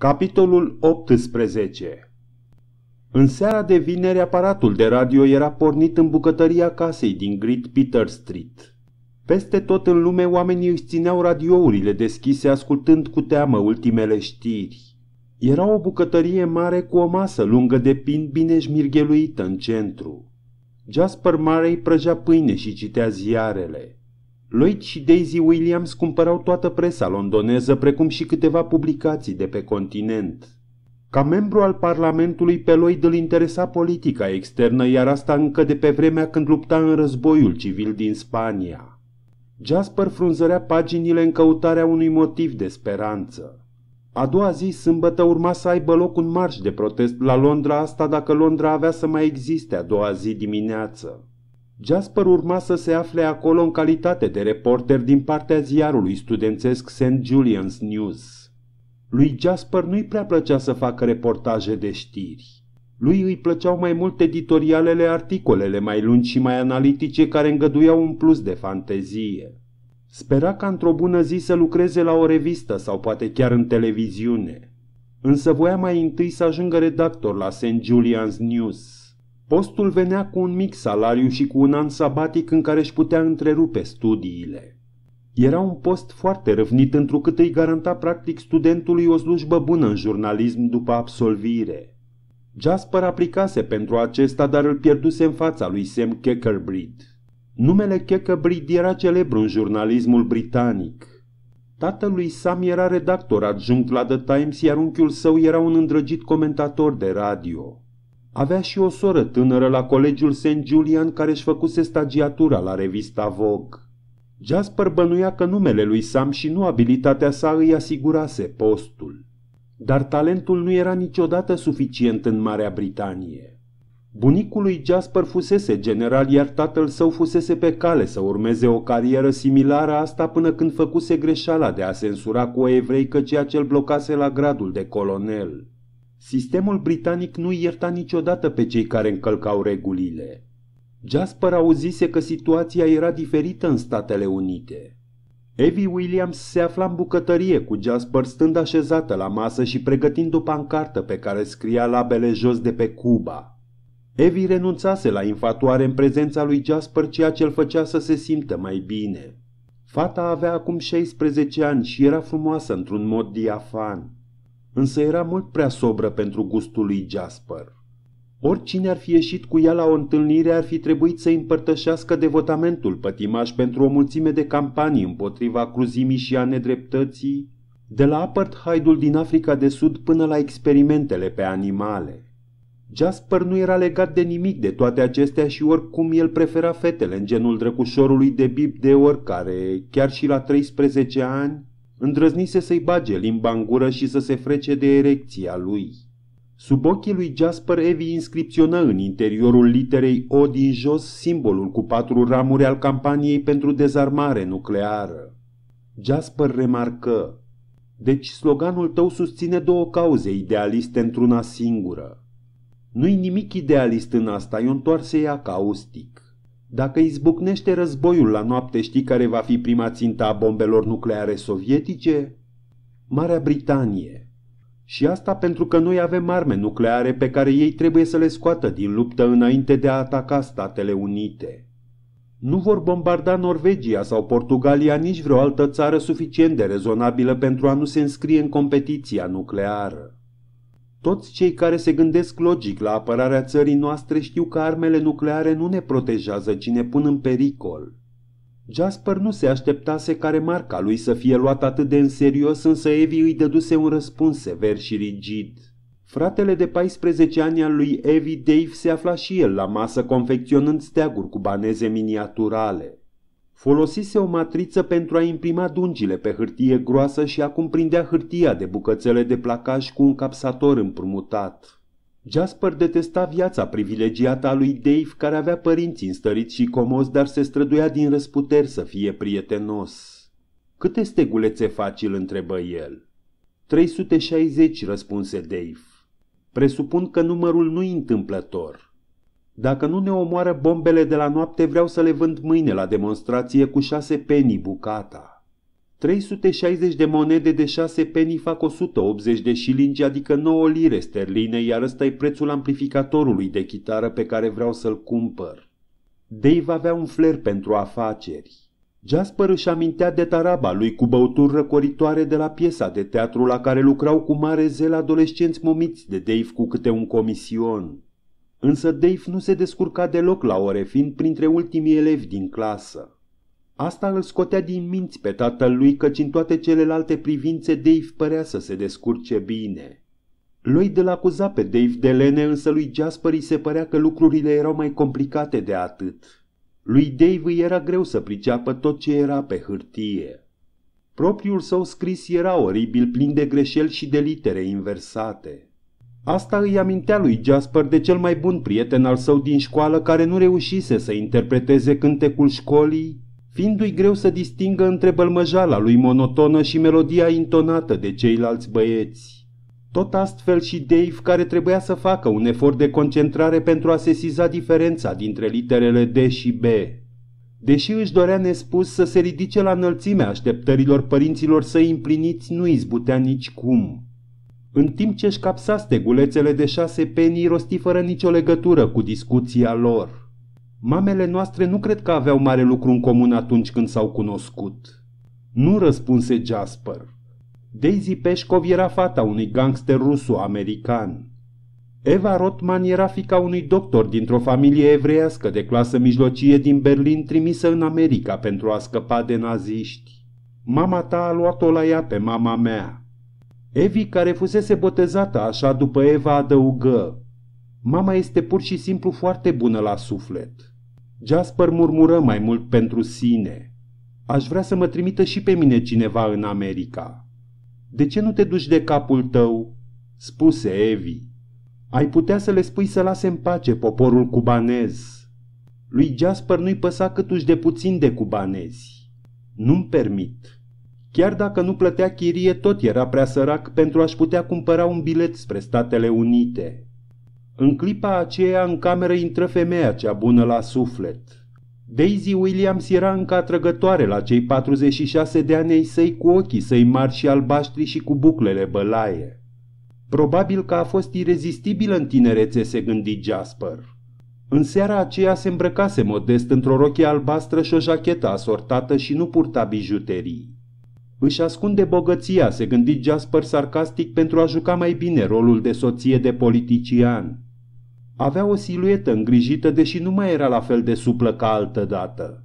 Capitolul 18 În seara de vineri, aparatul de radio era pornit în bucătăria casei din Great Peter Street. Peste tot în lume, oamenii își țineau radiourile deschise, ascultând cu teamă ultimele știri. Era o bucătărie mare cu o masă lungă de pin bine șmirgheluită în centru. Jasper Murray prăjea pâine și citea ziarele. Lloyd și Daisy Williams cumpărau toată presa londoneză, precum și câteva publicații de pe continent. Ca membru al Parlamentului, pe Lloyd îl interesa politica externă, iar asta încă de pe vremea când lupta în războiul civil din Spania. Jasper frunzărea paginile în căutarea unui motiv de speranță. A doua zi, sâmbătă, urma să aibă loc un marș de protest la Londra, asta dacă Londra avea să mai existe a doua zi dimineață. Jasper urma să se afle acolo în calitate de reporter din partea ziarului studențesc St. Julian's News. Lui Jasper nu-i prea plăcea să facă reportaje de știri. Lui îi plăceau mai mult editorialele, articolele mai lungi și mai analitice care îngăduiau un plus de fantezie. Spera ca într-o bună zi să lucreze la o revistă sau poate chiar în televiziune. Însă voia mai întâi să ajungă redactor la St. Julian's News – Postul venea cu un mic salariu și cu un an sabatic în care își putea întrerupe studiile. Era un post foarte răvnit întrucât îi garanta practic studentului o slujbă bună în jurnalism după absolvire. Jasper aplicase pentru acesta, dar îl pierduse în fața lui Sam Keckerbreed. Numele Keckerbreed era celebru în jurnalismul britanic. Tatălui Sam era redactor adjunct la The Times, iar unchiul său era un îndrăgit comentator de radio. Avea și o soră tânără la colegiul St. Julian care își făcuse stagiatura la revista Vogue. Jasper bănuia că numele lui Sam și nu abilitatea sa îi asigurase postul. Dar talentul nu era niciodată suficient în Marea Britanie. Bunicul lui Jasper fusese general, iar tatăl său fusese pe cale să urmeze o carieră similară asta până când făcuse greșeala de a sensura cu o evreică ceea ce îl blocase la gradul de colonel. Sistemul britanic nu ierta niciodată pe cei care încălcau regulile. Jasper auzise că situația era diferită în Statele Unite. Evie Williams se afla în bucătărie cu Jasper stând așezată la masă și pregătind o pancartă pe care scria labele jos de pe Cuba. Evie renunțase la infatoare în prezența lui Jasper, ceea ce îl făcea să se simtă mai bine. Fata avea acum 16 ani și era frumoasă într-un mod diafan însă era mult prea sobră pentru gustul lui Jasper. Oricine ar fi ieșit cu ea la o întâlnire ar fi trebuit să împărtășească devotamentul pătimaș pentru o mulțime de campanii împotriva cruzimii și a nedreptății, de la apartheidul din Africa de Sud până la experimentele pe animale. Jasper nu era legat de nimic de toate acestea și oricum el prefera fetele în genul drăcușorului de bib de oricare, chiar și la 13 ani, Îndrăznise să-i bage limba în gură și să se frece de erecția lui. Sub ochii lui Jasper Evi inscripționă în interiorul literei O din jos simbolul cu patru ramuri al campaniei pentru dezarmare nucleară. Jasper remarcă, deci sloganul tău susține două cauze idealiste într-una singură. Nu-i nimic idealist în asta, e o întoarse ea caustic.” Dacă izbucnește războiul la noapte, știi care va fi prima ținta a bombelor nucleare sovietice? Marea Britanie. Și asta pentru că noi avem arme nucleare pe care ei trebuie să le scoată din luptă înainte de a ataca Statele Unite. Nu vor bombarda Norvegia sau Portugalia nici vreo altă țară suficient de rezonabilă pentru a nu se înscrie în competiția nucleară. Toți cei care se gândesc logic la apărarea țării noastre știu că armele nucleare nu ne protejează, ci ne pun în pericol. Jasper nu se așteptase care marca lui să fie luat atât de în serios, însă Evi îi dăduse un răspuns sever și rigid. Fratele de 14 ani al lui Evi Dave se afla și el la masă confecționând steaguri cubaneze miniaturale. Folosise o matriță pentru a imprima dungile pe hârtie groasă și acum prindea hârtia de bucățele de placaj cu un capsator împrumutat. Jasper detesta viața privilegiată a lui Dave, care avea părinți înstăriți și comozi, dar se străduia din răsputeri să fie prietenos. Câte stegulețe faci?" îl întrebă el. 360," răspunse Dave. Presupun că numărul nu-i întâmplător." Dacă nu ne omoară bombele de la noapte, vreau să le vând mâine la demonstrație cu șase peni bucata. 360 de monede de șase peni fac 180 de șilingi, adică 9 lire sterline, iar ăsta e prețul amplificatorului de chitară pe care vreau să-l cumpăr. Dave avea un flair pentru afaceri. Jasper își amintea de taraba lui cu băuturi răcoritoare de la piesa de teatru la care lucrau cu mare zel adolescenți momiți de Dave cu câte un comision. Însă Dave nu se descurca deloc la ore, fiind printre ultimii elevi din clasă. Asta îl scotea din minți pe tatăl lui, căci în toate celelalte privințe Dave părea să se descurce bine. Lui de la acuza pe Dave de lene, însă lui Jasper îi se părea că lucrurile erau mai complicate de atât. Lui Dave îi era greu să priceapă tot ce era pe hârtie. Propriul său scris era oribil, plin de greșeli și de litere inversate. Asta îi amintea lui Jasper de cel mai bun prieten al său din școală care nu reușise să interpreteze cântecul școlii, fiindu-i greu să distingă între bălmăjala lui monotonă și melodia intonată de ceilalți băieți. Tot astfel și Dave, care trebuia să facă un efort de concentrare pentru a sesiza diferența dintre literele D și B. Deși își dorea nespus să se ridice la înălțimea așteptărilor părinților săi împliniți, nu izbutea cum. În timp ce își capsa stegulețele de șase penii rosti fără nicio legătură cu discuția lor. Mamele noastre nu cred că aveau mare lucru în comun atunci când s-au cunoscut. Nu răspunse Jasper. Daisy Peșcov era fata unui gangster rusu american Eva Rotman era fica unui doctor dintr-o familie evreiască de clasă mijlocie din Berlin trimisă în America pentru a scăpa de naziști. Mama ta a luat-o la ea pe mama mea. Evi, care fusese botezată așa după Eva, adăugă Mama este pur și simplu foarte bună la suflet. Jasper murmură mai mult pentru sine. Aș vrea să mă trimită și pe mine cineva în America. De ce nu te duci de capul tău? spuse Evi. Ai putea să le spui să lase în pace poporul cubanez. Lui Jasper nu-i păsa câtuși de puțin de cubanezi. Nu-mi permit. Chiar dacă nu plătea chirie, tot era prea sărac pentru a-și putea cumpăra un bilet spre Statele Unite. În clipa aceea, în cameră intră femeia cea bună la suflet. Daisy Williams era încă atrăgătoare la cei 46 de ani ai săi cu ochii săi mari și albaștri și cu buclele bălaie. Probabil că a fost irezistibilă în tinerețe, se gândi Jasper. În seara aceea se îmbrăcase modest într-o rochie albastră și o jachetă asortată și nu purta bijuterii. Își ascunde bogăția, se gândi Jasper sarcastic pentru a juca mai bine rolul de soție de politician. Avea o siluetă îngrijită, deși nu mai era la fel de suplă ca altă dată.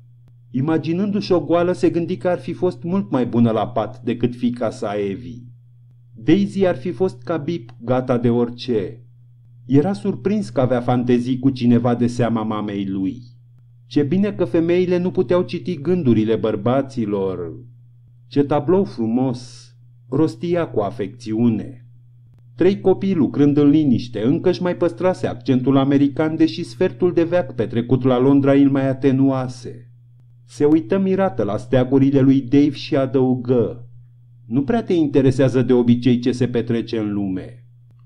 Imaginându-și o goală, se gândi că ar fi fost mult mai bună la pat decât fica sa Evi. Daisy ar fi fost ca Bip, gata de orice. Era surprins că avea fantezii cu cineva de seama mamei lui. Ce bine că femeile nu puteau citi gândurile bărbaților, ce tablou frumos! Rostia cu afecțiune. Trei copii lucrând în liniște, încă își mai păstrase accentul american, deși sfertul de veac petrecut la Londra îl mai atenuase. Se uită mirată la steagurile lui Dave și adăugă. Nu prea te interesează de obicei ce se petrece în lume.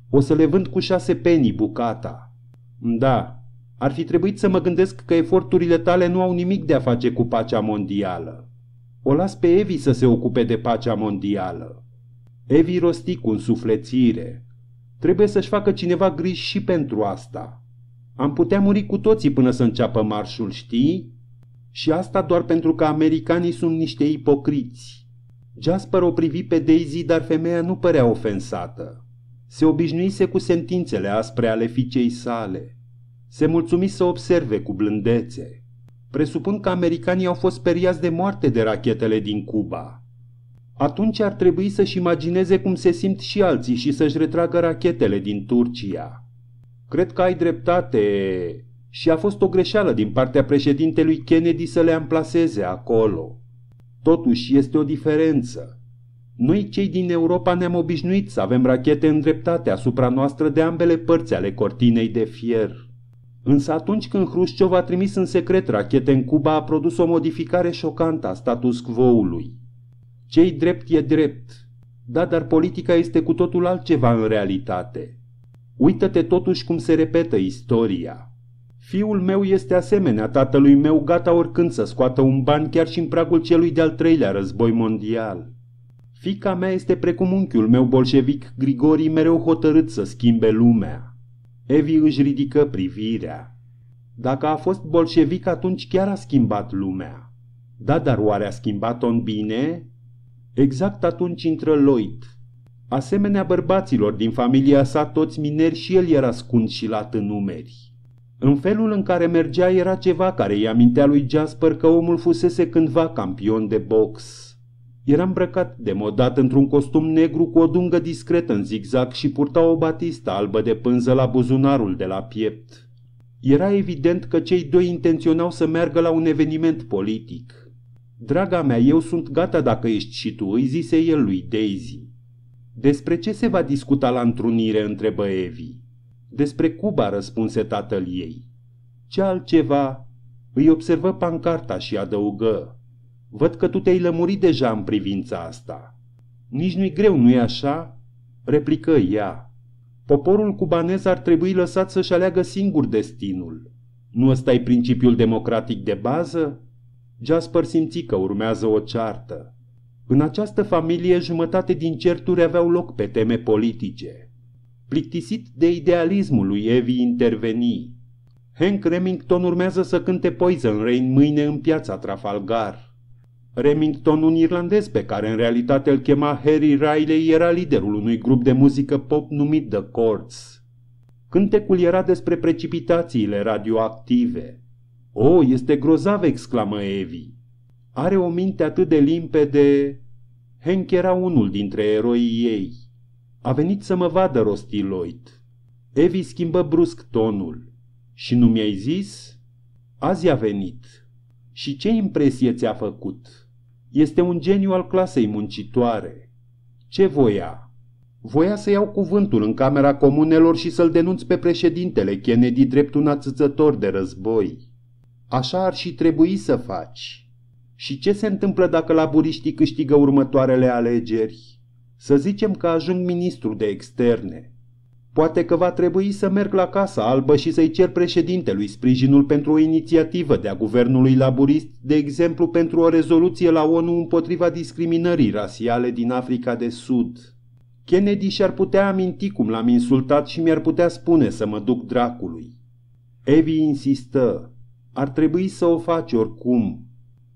O să le vând cu șase penii bucata. Da, ar fi trebuit să mă gândesc că eforturile tale nu au nimic de a face cu pacea mondială. O las pe Evi să se ocupe de pacea mondială. Evi rosti cu însuflețire. Trebuie să-și facă cineva griji și pentru asta. Am putea muri cu toții până să înceapă marșul, știi? Și asta doar pentru că americanii sunt niște ipocriți. Jasper o privi pe Daisy, dar femeia nu părea ofensată. Se obișnuise cu sentințele aspre ale fiicei sale. Se mulțumi să observe cu blândețe presupun că americanii au fost speriați de moarte de rachetele din Cuba. Atunci ar trebui să-și imagineze cum se simt și alții și să-și retragă rachetele din Turcia. Cred că ai dreptate și a fost o greșeală din partea președintelui Kennedy să le amplaseze acolo. Totuși este o diferență. Noi cei din Europa ne-am obișnuit să avem rachete îndreptate asupra noastră de ambele părți ale cortinei de fier. Însă atunci când Hrușciov a trimis în secret rachete în Cuba, a produs o modificare șocantă a status quo-ului. Cei drept e drept. Da, dar politica este cu totul altceva în realitate. Uită-te totuși cum se repetă istoria. Fiul meu este asemenea tatălui meu gata oricând să scoată un ban chiar și în pragul celui de-al treilea război mondial. Fica mea este precum unchiul meu bolșevic Grigori mereu hotărât să schimbe lumea. Evi își ridică privirea. Dacă a fost bolșevic, atunci chiar a schimbat lumea. Da, dar oare a schimbat-o în bine? Exact atunci intră Lloyd. Asemenea bărbaților din familia sa, toți mineri și el era scund și lat în numeri. În felul în care mergea era ceva care îi amintea lui Jasper că omul fusese cândva campion de box. Era îmbrăcat de modat într-un costum negru cu o dungă discretă în zigzag și purta o batistă albă de pânză la buzunarul de la piept. Era evident că cei doi intenționau să meargă la un eveniment politic. Draga mea, eu sunt gata dacă ești și tu, îi zise el lui Daisy. Despre ce se va discuta la întrunire, întrebă Evi. Despre Cuba, răspunse tatăl ei. Ce altceva? Îi observă pancarta și adăugă. Văd că tu te-ai lămurit deja în privința asta. Nici nu-i greu, nu-i așa? Replică ea. Poporul cubanez ar trebui lăsat să-și aleagă singur destinul. Nu ăsta e principiul democratic de bază? Jasper simți că urmează o ceartă. În această familie jumătate din certuri aveau loc pe teme politice. Plictisit de idealismul lui Evi interveni. Hank Remington urmează să cânte Poison Rain mâine în piața Trafalgar. Remington, un irlandez pe care în realitate îl chema Harry Riley, era liderul unui grup de muzică pop numit The Chords. Cântecul era despre precipitațiile radioactive. O, oh, este grozav, exclamă Evie. Are o minte atât de limpede... Hank era unul dintre eroii ei. A venit să mă vadă, rosti Lloyd. Evie schimbă brusc tonul. Și nu mi-ai zis? Azi a venit. Și ce impresie ți-a făcut?" Este un geniu al clasei muncitoare. Ce voia? Voia să iau cuvântul în Camera Comunelor și să-l denunț pe președintele Kennedy drept un ațățător de război. Așa ar și trebui să faci. Și ce se întâmplă dacă laburiștii câștigă următoarele alegeri? Să zicem că ajung ministru de externe. Poate că va trebui să merg la Casa Albă și să-i cer președintelui sprijinul pentru o inițiativă de-a guvernului laburist, de exemplu pentru o rezoluție la ONU împotriva discriminării rasiale din Africa de Sud. Kennedy și-ar putea aminti cum l-am insultat și mi-ar putea spune să mă duc dracului. Evi insistă. Ar trebui să o faci oricum.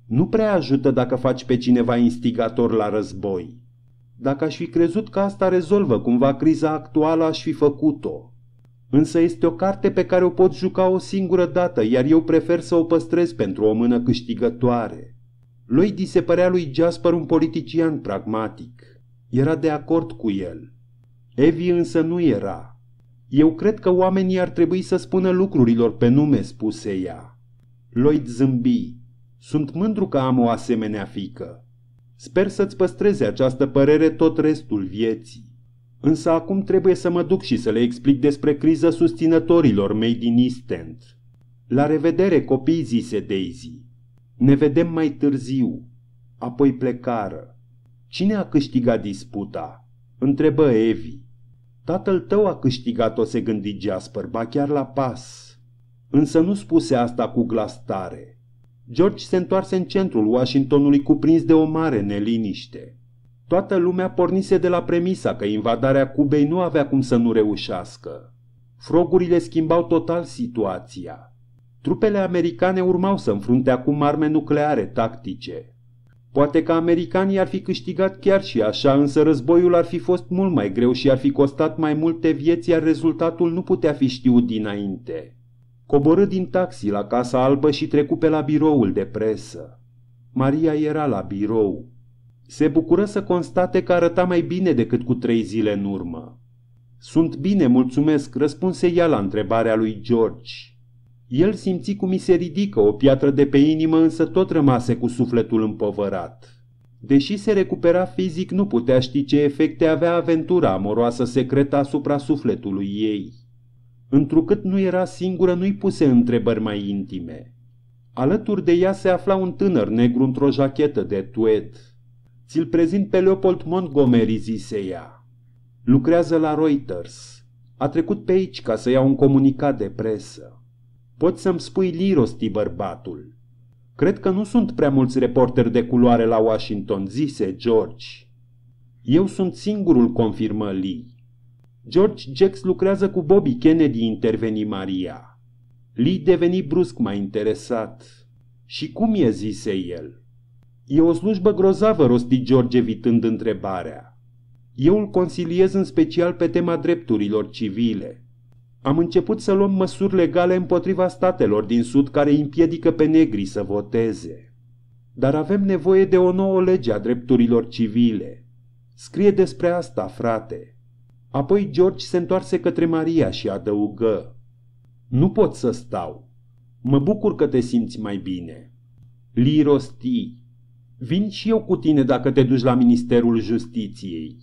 Nu prea ajută dacă faci pe cineva instigator la război. Dacă aș fi crezut că asta rezolvă cumva criza actuală, aș fi făcut-o. Însă este o carte pe care o pot juca o singură dată, iar eu prefer să o păstrez pentru o mână câștigătoare. Lloyd se părea lui Jasper un politician pragmatic. Era de acord cu el. Evi însă nu era. Eu cred că oamenii ar trebui să spună lucrurilor pe nume, spuse ea. Lloyd zâmbi. Sunt mândru că am o asemenea fică. Sper să-ți păstreze această părere tot restul vieții. Însă acum trebuie să mă duc și să le explic despre criza susținătorilor mei din End. La revedere, copii, zise Daisy. Ne vedem mai târziu. Apoi plecară. Cine a câștigat disputa? Întrebă Evi. Tatăl tău a câștigat-o, se gândi Jasper, ba chiar la pas. Însă nu spuse asta cu glas tare. George se întoarse în centrul Washingtonului cuprins de o mare neliniște. Toată lumea pornise de la premisa că invadarea Cubei nu avea cum să nu reușească. Frogurile schimbau total situația. Trupele americane urmau să înfrunte acum arme nucleare tactice. Poate că americanii ar fi câștigat chiar și așa, însă războiul ar fi fost mult mai greu și ar fi costat mai multe vieți, iar rezultatul nu putea fi știut dinainte. Coborâ din taxi la Casa Albă și trecu pe la biroul de presă. Maria era la birou. Se bucură să constate că arăta mai bine decât cu trei zile în urmă. Sunt bine, mulțumesc, răspunse ea la întrebarea lui George. El simți cum i se ridică o piatră de pe inimă, însă tot rămase cu sufletul împovărat. Deși se recupera fizic, nu putea ști ce efecte avea aventura amoroasă secretă asupra sufletului ei. Întrucât nu era singură, nu-i puse întrebări mai intime. Alături de ea se afla un tânăr negru într-o jachetă de tuet. Ți-l prezint pe Leopold Montgomery, zise ea. Lucrează la Reuters. A trecut pe aici ca să ia un comunicat de presă. Poți să-mi spui lirosti bărbatul. Cred că nu sunt prea mulți reporteri de culoare la Washington, zise George. Eu sunt singurul, confirmă Lee. George Jex lucrează cu Bobby Kennedy, interveni Maria. Lee deveni brusc mai interesat. Și cum e, zise el. E o slujbă grozavă, rosti George evitând întrebarea. Eu îl consiliez în special pe tema drepturilor civile. Am început să luăm măsuri legale împotriva statelor din Sud care împiedică pe negri să voteze. Dar avem nevoie de o nouă lege a drepturilor civile. Scrie despre asta, frate. Apoi George se întoarse către Maria și adăugă. Nu pot să stau. Mă bucur că te simți mai bine. Li rosti. Vin și eu cu tine dacă te duci la Ministerul Justiției.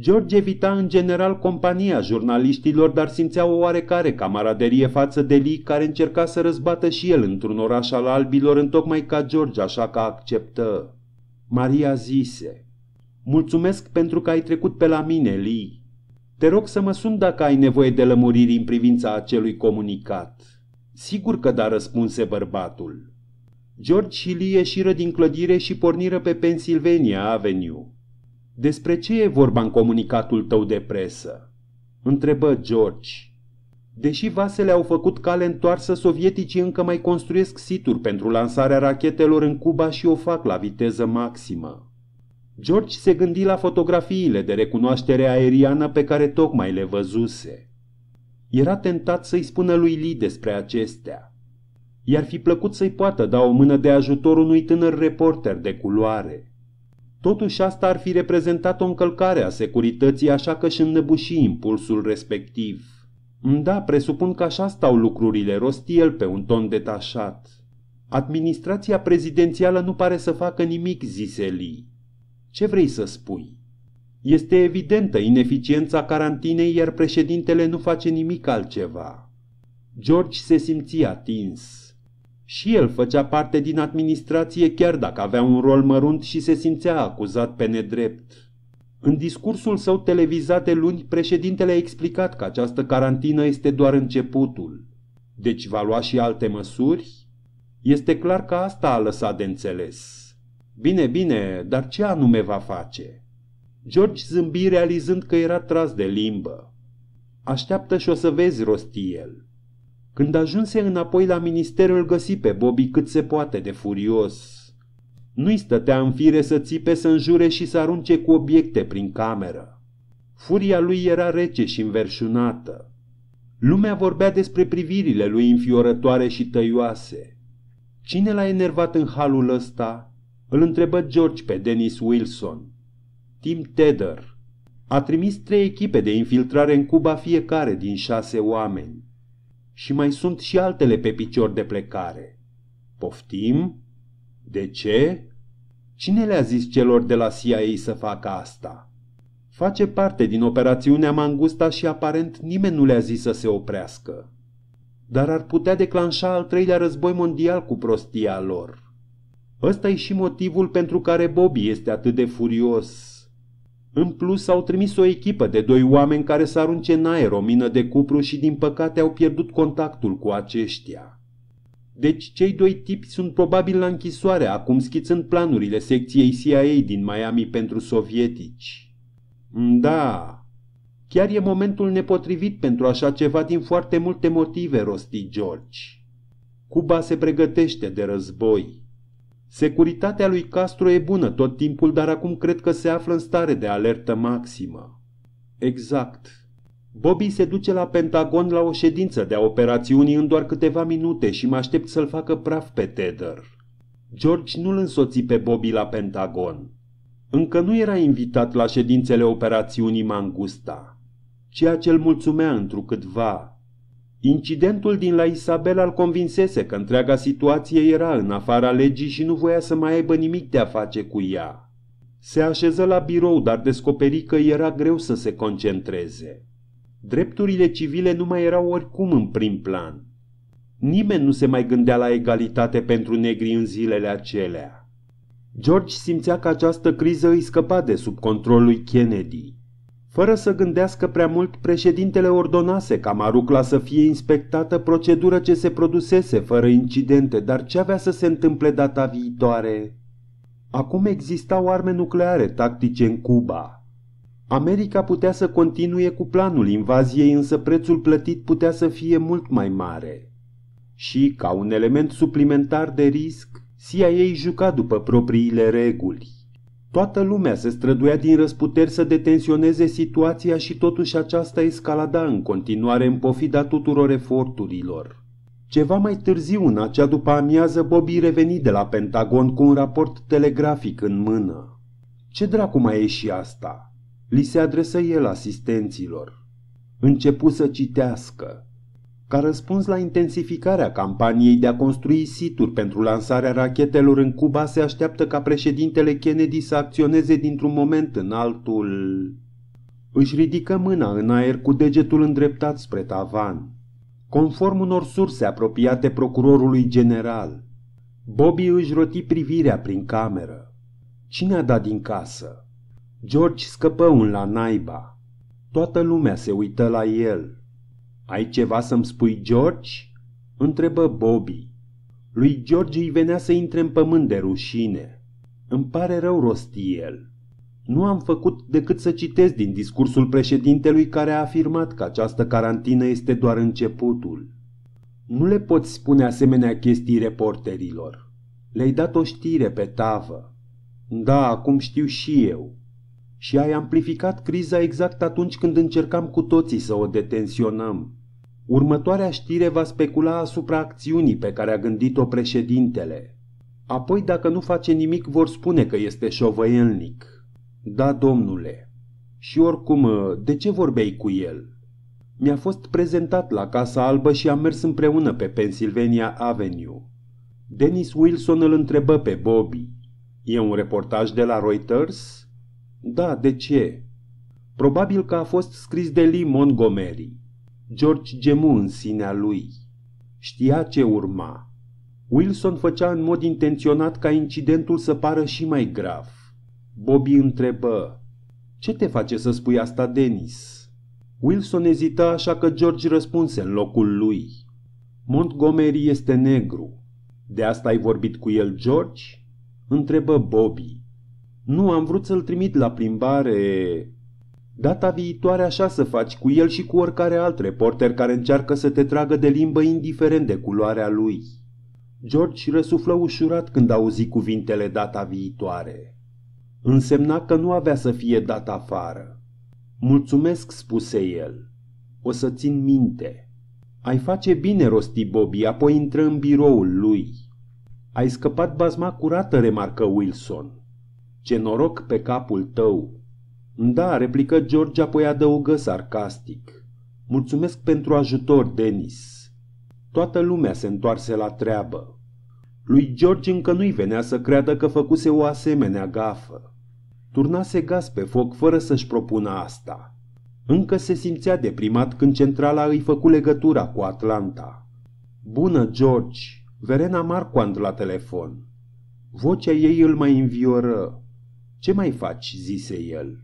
George evita în general compania jurnaliștilor, dar simțea o oarecare camaraderie față de Lee, care încerca să răzbată și el într-un oraș al albilor, întocmai ca George, așa că acceptă. Maria zise, Mulțumesc pentru că ai trecut pe la mine, Lee. Te rog să mă sun dacă ai nevoie de lămuriri în privința acelui comunicat. Sigur că da, răspunse bărbatul. George și Lee ieșiră din clădire și porniră pe Pennsylvania Avenue. Despre ce e vorba în comunicatul tău de presă? Întrebă George. Deși vasele au făcut cale întoarsă, sovieticii încă mai construiesc situri pentru lansarea rachetelor în Cuba și o fac la viteză maximă. George se gândi la fotografiile de recunoaștere aeriană pe care tocmai le văzuse. Era tentat să-i spună lui Lee despre acestea. I-ar fi plăcut să-i poată da o mână de ajutor unui tânăr reporter de culoare. Totuși asta ar fi reprezentat o încălcare a securității, așa că și înnăbuși impulsul respectiv. Da, presupun că așa stau lucrurile, rosti el pe un ton detașat. Administrația prezidențială nu pare să facă nimic, zise Lee. Ce vrei să spui? Este evidentă ineficiența carantinei, iar președintele nu face nimic altceva. George se simțea atins. Și el făcea parte din administrație chiar dacă avea un rol mărunt și se simțea acuzat pe nedrept. În discursul său televizat de luni, președintele a explicat că această carantină este doar începutul. Deci va lua și alte măsuri? Este clar că asta a lăsat de înțeles. Bine, bine, dar ce anume va face? George zâmbi realizând că era tras de limbă. Așteaptă și o să vezi, rosti el. Când ajunse înapoi la minister, îl găsi pe Bobby cât se poate de furios. Nu-i stătea în fire să țipe, să înjure și să arunce cu obiecte prin cameră. Furia lui era rece și înverșunată. Lumea vorbea despre privirile lui înfiorătoare și tăioase. Cine l-a enervat în halul ăsta? Îl întrebă George pe Dennis Wilson. Tim Tedder a trimis trei echipe de infiltrare în Cuba fiecare din șase oameni. Și mai sunt și altele pe picior de plecare. Poftim? De ce? Cine le-a zis celor de la CIA să facă asta? Face parte din operațiunea Mangusta și aparent nimeni nu le-a zis să se oprească. Dar ar putea declanșa al treilea război mondial cu prostia lor. Ăsta e și motivul pentru care Bobby este atât de furios. În plus, au trimis o echipă de doi oameni care să arunce în aer o mină de cupru și din păcate au pierdut contactul cu aceștia. Deci cei doi tipi sunt probabil la închisoare acum schițând planurile secției CIA din Miami pentru sovietici. Mm, da, chiar e momentul nepotrivit pentru așa ceva din foarte multe motive, rosti George. Cuba se pregătește de război. Securitatea lui Castro e bună tot timpul, dar acum cred că se află în stare de alertă maximă. Exact. Bobby se duce la Pentagon la o ședință de operațiuni în doar câteva minute și mă aștept să-l facă praf pe Tether. George nu-l însoți pe Bobby la Pentagon. Încă nu era invitat la ședințele operațiunii Mangusta, ceea ce îl mulțumea întrucâtva, Incidentul din la Isabel îl convinsese că întreaga situație era în afara legii și nu voia să mai aibă nimic de a face cu ea. Se așeză la birou, dar descoperi că era greu să se concentreze. Drepturile civile nu mai erau oricum în prim plan. Nimeni nu se mai gândea la egalitate pentru negri în zilele acelea. George simțea că această criză îi scăpa de sub controlul Kennedy. Fără să gândească prea mult, președintele ordonase ca Marucla să fie inspectată, procedură ce se produsese fără incidente, dar ce avea să se întâmple data viitoare? Acum existau arme nucleare tactice în Cuba. America putea să continue cu planul invaziei, însă prețul plătit putea să fie mult mai mare. Și, ca un element suplimentar de risc, CIA juca după propriile reguli. Toată lumea se străduia din răsputeri să detenționeze situația și totuși aceasta escalada în continuare în pofida tuturor eforturilor. Ceva mai târziu, în acea după amiază, Bobby reveni de la Pentagon cu un raport telegrafic în mână. Ce dracu mai e și asta? Li se adresă el asistenților. Începu să citească. Ca răspuns la intensificarea campaniei de a construi situri pentru lansarea rachetelor în Cuba, se așteaptă ca președintele Kennedy să acționeze dintr-un moment în altul. Își ridică mâna în aer cu degetul îndreptat spre tavan. Conform unor surse apropiate procurorului general, Bobby își roti privirea prin cameră. Cine a dat din casă? George scăpă un la naiba. Toată lumea se uită la el. Ai ceva să-mi spui, George?" întrebă Bobby. Lui George îi venea să intre în pământ de rușine. Îmi pare rău, rosti el. Nu am făcut decât să citesc din discursul președintelui care a afirmat că această carantină este doar începutul. Nu le poți spune asemenea chestii reporterilor. Le-ai dat o știre pe tavă. Da, acum știu și eu și ai amplificat criza exact atunci când încercam cu toții să o detenționăm. Următoarea știre va specula asupra acțiunii pe care a gândit-o președintele. Apoi, dacă nu face nimic, vor spune că este șovăielnic. Da, domnule. Și oricum, de ce vorbei cu el? Mi-a fost prezentat la Casa Albă și am mers împreună pe Pennsylvania Avenue. Dennis Wilson îl întrebă pe Bobby. E un reportaj de la Reuters?" Da, de ce? Probabil că a fost scris de Lee Montgomery. George gemu în sinea lui. Știa ce urma. Wilson făcea în mod intenționat ca incidentul să pară și mai grav. Bobby întrebă, Ce te face să spui asta, Denis?" Wilson ezită așa că George răspunse în locul lui. Montgomery este negru. De asta ai vorbit cu el, George?" întrebă Bobby. Nu am vrut să-l trimit la plimbare. Data viitoare așa să faci cu el și cu oricare alt reporter care încearcă să te tragă de limbă indiferent de culoarea lui. George răsuflă ușurat când auzi cuvintele data viitoare. Însemna că nu avea să fie dat afară. Mulțumesc, spuse el. O să țin minte. Ai face bine, rosti Bobby, apoi intră în biroul lui. Ai scăpat bazma curată, remarcă Wilson. Ce noroc pe capul tău! Da, replică George, apoi adăugă sarcastic. Mulțumesc pentru ajutor, Denis. Toată lumea se întoarse la treabă. Lui George încă nu-i venea să creadă că făcuse o asemenea gafă. Turnase gaz pe foc fără să-și propună asta. Încă se simțea deprimat când centrala îi făcu legătura cu Atlanta. Bună, George! Verena Marquand la telefon. Vocea ei îl mai învioră. Ce mai faci?" zise el.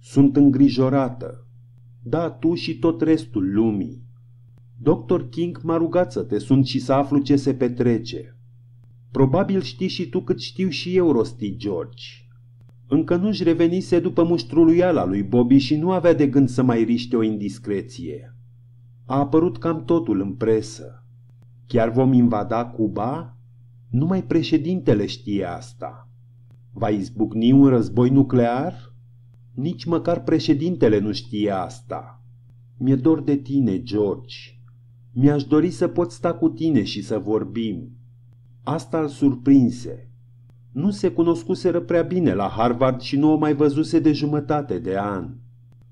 Sunt îngrijorată. Da, tu și tot restul lumii. Dr. King m-a rugat să te sun și să aflu ce se petrece. Probabil știi și tu cât știu și eu, rosti George. Încă nu-și revenise după muștruluiala lui Bobby și nu avea de gând să mai riște o indiscreție. A apărut cam totul în presă. Chiar vom invada Cuba? Numai președintele știe asta. Va izbucni un război nuclear? Nici măcar președintele nu știe asta. Mi-e dor de tine, George. Mi-aș dori să pot sta cu tine și să vorbim. Asta îl surprinse. Nu se cunoscuseră prea bine la Harvard și nu o mai văzuse de jumătate de an.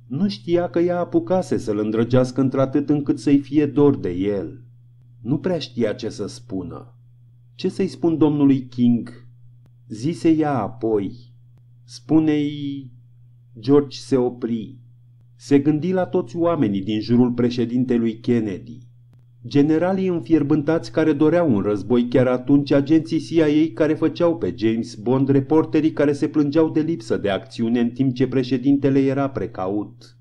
Nu știa că ea apucase să-l îndrăgească într-atât încât să-i fie dor de el. Nu prea știa ce să spună. Ce să-i spun domnului King Zise ea apoi, spune-i... George se opri. Se gândi la toți oamenii din jurul președintelui Kennedy. Generalii înfierbântați care doreau un război chiar atunci, agenții CIA care făceau pe James Bond, reporterii care se plângeau de lipsă de acțiune în timp ce președintele era precaut.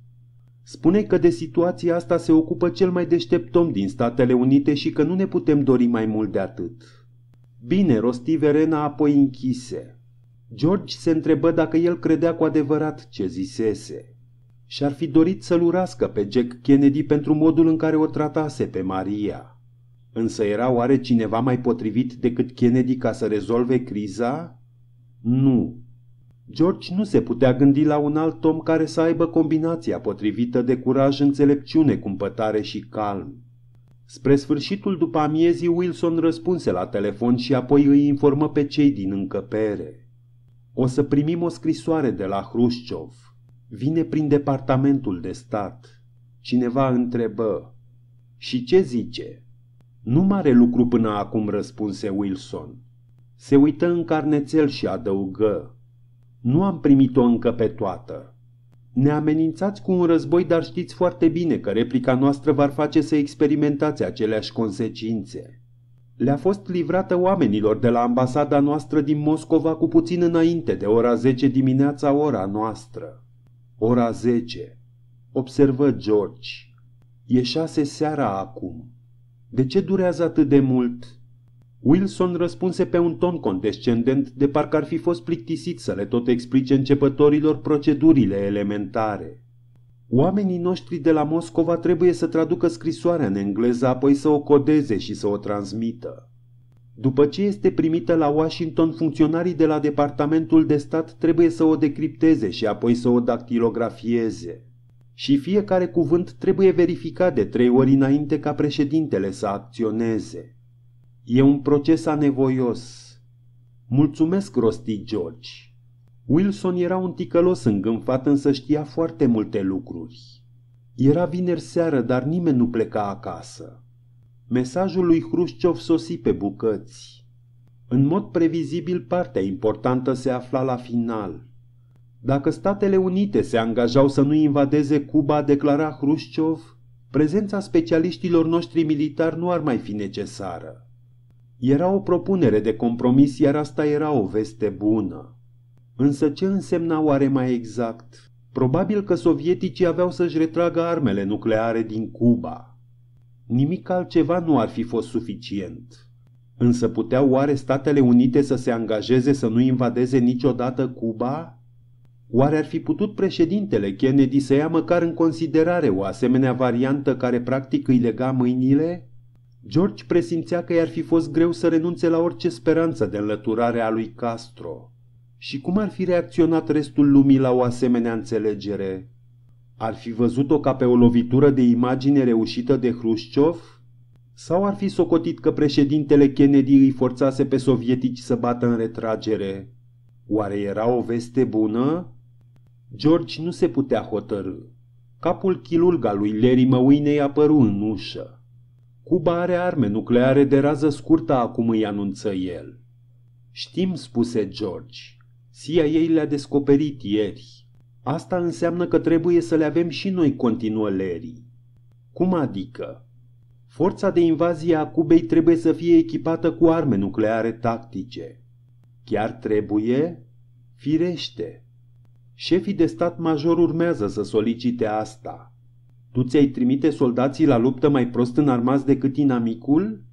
Spune că de situația asta se ocupă cel mai deștept om din Statele Unite și că nu ne putem dori mai mult de atât. Bine, rosti Verena apoi închise. George se întrebă dacă el credea cu adevărat ce zisese. Și-ar fi dorit să-l urască pe Jack Kennedy pentru modul în care o tratase pe Maria. Însă era oare cineva mai potrivit decât Kennedy ca să rezolve criza? Nu. George nu se putea gândi la un alt om care să aibă combinația potrivită de curaj, înțelepciune, cumpătare și calm. Spre sfârșitul după amiezii, Wilson răspunse la telefon și apoi îi informă pe cei din încăpere. O să primim o scrisoare de la Hrușciov. Vine prin departamentul de stat. Cineva întrebă. Și ce zice? Nu mare lucru până acum, răspunse Wilson. Se uită în carnețel și adăugă. Nu am primit-o încă pe toată. Ne amenințați cu un război, dar știți foarte bine că replica noastră v-ar face să experimentați aceleași consecințe. Le-a fost livrată oamenilor de la ambasada noastră din Moscova cu puțin înainte de ora 10 dimineața ora noastră. Ora 10. Observă George. E șase seara acum. De ce durează atât de mult? Wilson răspunse pe un ton condescendent de parcă ar fi fost plictisit să le tot explice începătorilor procedurile elementare. Oamenii noștri de la Moscova trebuie să traducă scrisoarea în engleză, apoi să o codeze și să o transmită. După ce este primită la Washington, funcționarii de la Departamentul de Stat trebuie să o decripteze și apoi să o dactilografieze. Și fiecare cuvânt trebuie verificat de trei ori înainte ca președintele să acționeze. E un proces anevoios. Mulțumesc, rosti George. Wilson era un ticălos îngânfat, însă știa foarte multe lucruri. Era vineri seară, dar nimeni nu pleca acasă. Mesajul lui Hrușciov sosi pe bucăți. În mod previzibil, partea importantă se afla la final. Dacă Statele Unite se angajau să nu invadeze Cuba, declara Hrușciov, prezența specialiștilor noștri militari nu ar mai fi necesară. Era o propunere de compromis, iar asta era o veste bună. Însă ce însemna oare mai exact? Probabil că sovieticii aveau să-și retragă armele nucleare din Cuba. Nimic altceva nu ar fi fost suficient. Însă puteau oare Statele Unite să se angajeze să nu invadeze niciodată Cuba? Oare ar fi putut președintele Kennedy să ia măcar în considerare o asemenea variantă care practic îi lega mâinile? George presimțea că i-ar fi fost greu să renunțe la orice speranță de înlăturare a lui Castro. Și cum ar fi reacționat restul lumii la o asemenea înțelegere? Ar fi văzut-o ca pe o lovitură de imagine reușită de Hrușciov? Sau ar fi socotit că președintele Kennedy îi forțase pe sovietici să bată în retragere? Oare era o veste bună? George nu se putea hotărâ. Capul chilulga lui Larry Măuinei apăru în ușă. Cuba are arme nucleare de rază scurtă acum îi anunță el. Știm, spuse George. CIA le-a descoperit ieri. Asta înseamnă că trebuie să le avem și noi, continuă Larry. Cum adică? Forța de invazie a Cubei trebuie să fie echipată cu arme nucleare tactice. Chiar trebuie? Firește. Șefii de stat major urmează să solicite asta. Tu ți-ai trimite soldații la luptă mai prost înarmați decât inamicul?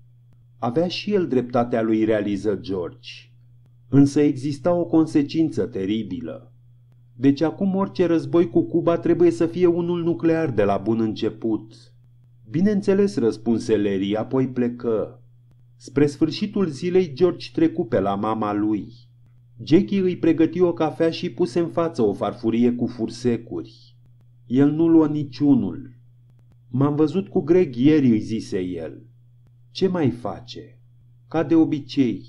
Avea și el dreptatea lui, realiză George. Însă exista o consecință teribilă. Deci acum orice război cu Cuba trebuie să fie unul nuclear de la bun început. Bineînțeles, răspunse Larry, apoi plecă. Spre sfârșitul zilei, George trecu pe la mama lui. Jackie îi pregăti o cafea și puse în față o farfurie cu fursecuri. El nu luă niciunul. M-am văzut cu Greg ieri, îi zise el. Ce mai face? Ca de obicei.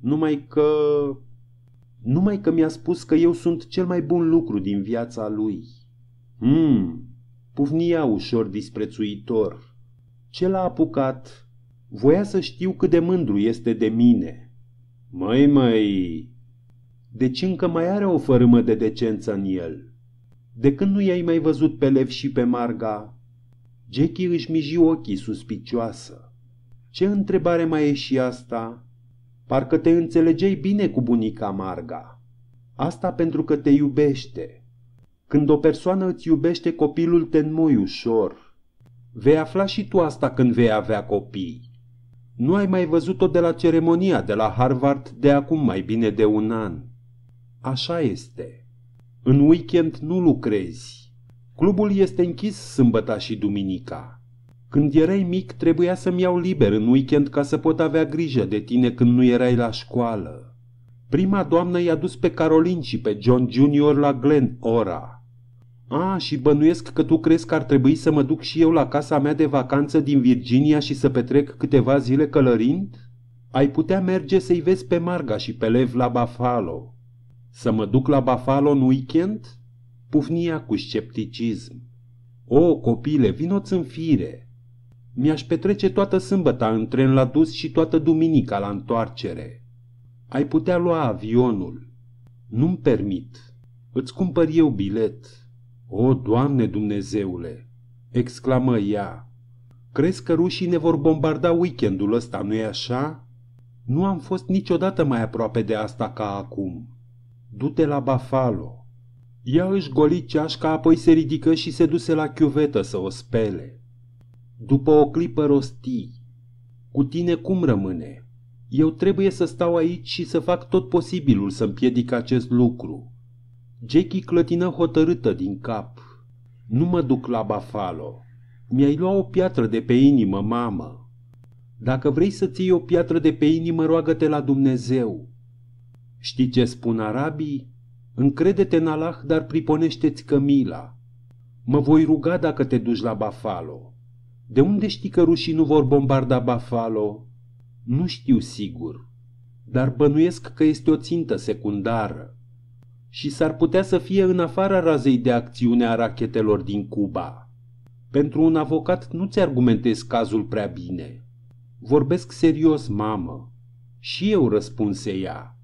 Numai că... Numai că mi-a spus că eu sunt cel mai bun lucru din viața lui. Hmm, pufnia ușor disprețuitor. Ce l-a apucat? Voia să știu cât de mândru este de mine. Măi, măi, deci încă mai are o fărâmă de decență în el. De când nu i-ai mai văzut pe Lev și pe Marga? Jackie își miji ochii suspicioasă. Ce întrebare mai e și asta? Parcă te înțelegei bine cu bunica Marga. Asta pentru că te iubește. Când o persoană îți iubește, copilul te înmoi ușor. Vei afla și tu asta când vei avea copii. Nu ai mai văzut-o de la ceremonia de la Harvard de acum mai bine de un an. Așa este. În weekend nu lucrezi. Clubul este închis sâmbăta și duminica. Când erai mic, trebuia să-mi iau liber în weekend ca să pot avea grijă de tine când nu erai la școală. Prima doamnă i-a dus pe Carolin și pe John Junior la Glen Ora. A, și bănuiesc că tu crezi că ar trebui să mă duc și eu la casa mea de vacanță din Virginia și să petrec câteva zile călărind? Ai putea merge să-i vezi pe Marga și pe Lev la Buffalo. Să mă duc la Buffalo în weekend? Pufnia cu scepticism. O, copile, vinoți în fire! Mi-aș petrece toată sâmbăta în tren la dus și toată duminica la întoarcere. Ai putea lua avionul. Nu-mi permit. Îți cumpăr eu bilet. O, Doamne Dumnezeule! exclamă ea. Crezi că rușii ne vor bombarda weekendul ăsta, nu-i așa? Nu am fost niciodată mai aproape de asta ca acum. Du-te la Bafalo. Ea își goli ceașca, apoi se ridică și se duse la chiuvetă să o spele. După o clipă rostii. Cu tine cum rămâne? Eu trebuie să stau aici și să fac tot posibilul să împiedic acest lucru. Jackie clătină hotărâtă din cap. Nu mă duc la Bafalo. Mi-ai luat o piatră de pe inimă, mamă. Dacă vrei să ții o piatră de pe inimă, roagă-te la Dumnezeu. Știi ce spun arabii? Încredete în Allah, dar priponește-ți cămila. Mă voi ruga dacă te duci la Bafalo. De unde știi că rușii nu vor bombarda Bafalo? Nu știu sigur, dar bănuiesc că este o țintă secundară și s-ar putea să fie în afara razei de acțiune a rachetelor din Cuba. Pentru un avocat nu-ți argumentezi cazul prea bine. Vorbesc serios, mamă. Și eu răspunse ea.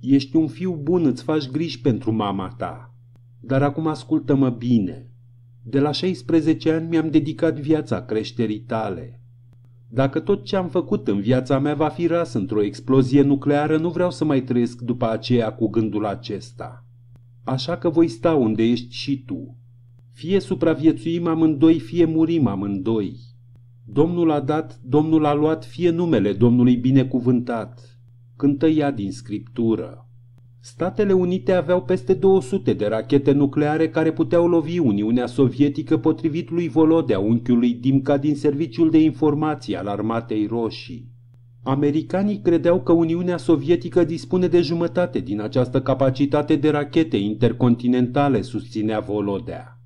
Ești un fiu bun, îți faci griji pentru mama ta. Dar acum ascultă-mă bine. De la 16 ani mi-am dedicat viața creșterii tale. Dacă tot ce am făcut în viața mea va fi ras într-o explozie nucleară, nu vreau să mai trăiesc după aceea cu gândul acesta. Așa că voi sta unde ești și tu. Fie supraviețuim amândoi, fie murim amândoi. Domnul a dat, Domnul a luat, fie numele Domnului binecuvântat cântă ea din scriptură. Statele Unite aveau peste 200 de rachete nucleare care puteau lovi Uniunea Sovietică potrivit lui Volodea, unchiului Dimca din Serviciul de Informații al Armatei Roșii. Americanii credeau că Uniunea Sovietică dispune de jumătate din această capacitate de rachete intercontinentale, susținea Volodea.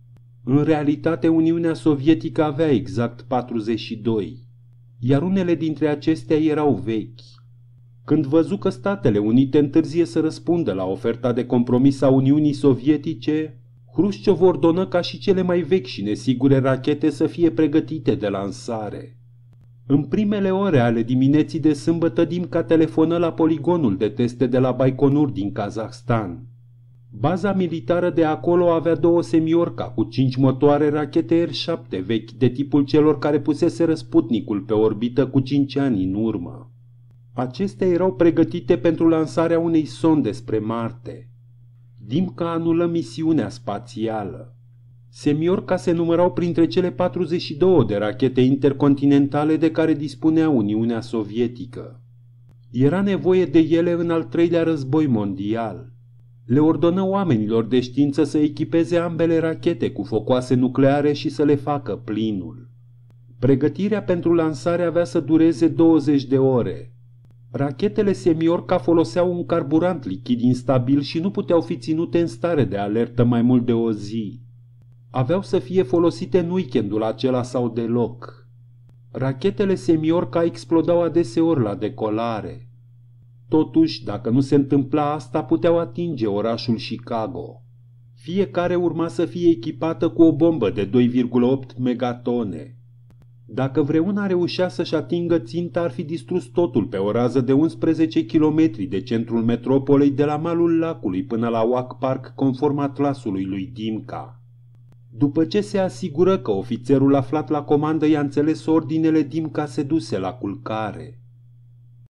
În realitate, Uniunea Sovietică avea exact 42, iar unele dintre acestea erau vechi. Când văzu că Statele Unite întârzie să răspundă la oferta de compromis a Uniunii Sovietice, Hrușciov ordonă ca și cele mai vechi și nesigure rachete să fie pregătite de lansare. În primele ore ale dimineții de sâmbătă Dimca telefonă la poligonul de teste de la Baikonur din Kazahstan. Baza militară de acolo avea două semiorca cu cinci motoare rachete R-7 vechi de tipul celor care pusese răsputnicul pe orbită cu cinci ani în urmă. Acestea erau pregătite pentru lansarea unei sonde spre Marte. Dimca anulă misiunea spațială. Semiorca se numărau printre cele 42 de rachete intercontinentale de care dispunea Uniunea Sovietică. Era nevoie de ele în al treilea război mondial. Le ordonă oamenilor de știință să echipeze ambele rachete cu focoase nucleare și să le facă plinul. Pregătirea pentru lansare avea să dureze 20 de ore. Rachetele Semiorca foloseau un carburant lichid instabil și nu puteau fi ținute în stare de alertă mai mult de o zi. Aveau să fie folosite în weekendul acela sau deloc. Rachetele Semiorca explodau adeseori la decolare. Totuși, dacă nu se întâmpla asta, puteau atinge orașul Chicago. Fiecare urma să fie echipată cu o bombă de 2,8 megatone. Dacă vreuna reușea să-și atingă ținta, ar fi distrus totul pe o rază de 11 km de centrul metropolei de la malul lacului până la Oak Park, conform atlasului lui Dimka. După ce se asigură că ofițerul aflat la comandă i-a înțeles ordinele, Dimka se duse la culcare.